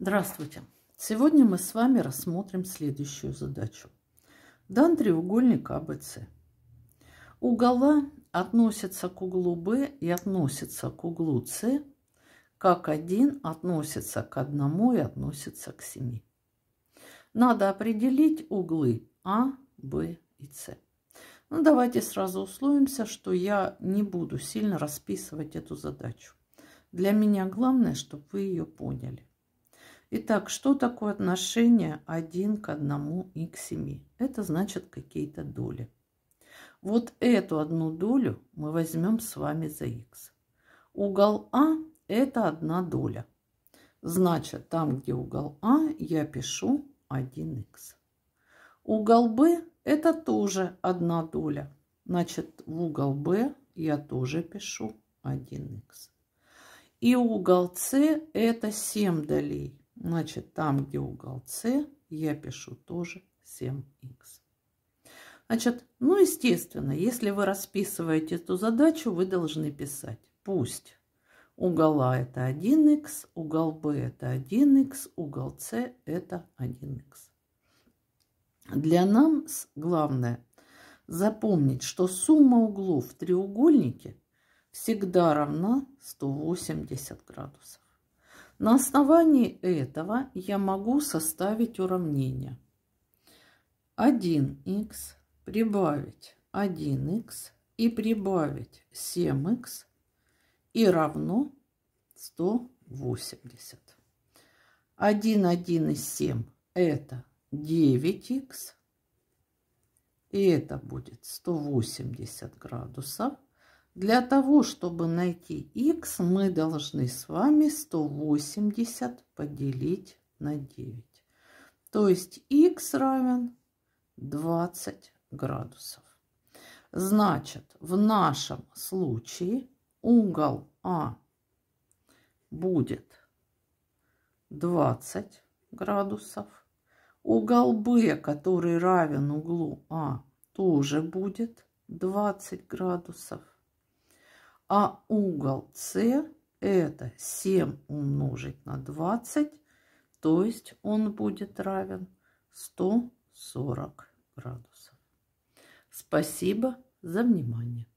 Здравствуйте! Сегодня мы с вами рассмотрим следующую задачу. Дан треугольник АБЦ. Угола относятся к углу Б и относятся к углу С, как один относится к одному и относится к семи. Надо определить углы А, Б и С. Ну, давайте сразу условимся, что я не буду сильно расписывать эту задачу. Для меня главное, чтобы вы ее поняли. Итак, что такое отношение один к одному и к семи? Это значит какие-то доли. Вот эту одну долю мы возьмем с вами за x. Угол А – это одна доля. Значит, там, где угол А, я пишу 1х. Угол Б – это тоже одна доля. Значит, в угол Б я тоже пишу 1х. И угол С – это 7 долей. Значит, там, где угол С, я пишу тоже 7х. Значит, ну, естественно, если вы расписываете эту задачу, вы должны писать. Пусть угол А это 1х, угол Б это 1х, угол С это 1х. Для нас главное запомнить, что сумма углов в треугольнике всегда равна 180 градусов. На основании этого я могу составить уравнение. 1х прибавить 1х и прибавить 7х и равно 180. 1, 1 и 7 это 9х. И это будет 180 градусов. Для того, чтобы найти x, мы должны с вами 180 поделить на 9. То есть x равен 20 градусов. Значит, в нашем случае угол А будет 20 градусов. Угол Б, который равен углу А, тоже будет 20 градусов а угол С это 7 умножить на 20, то есть он будет равен 140 градусов. Спасибо за внимание.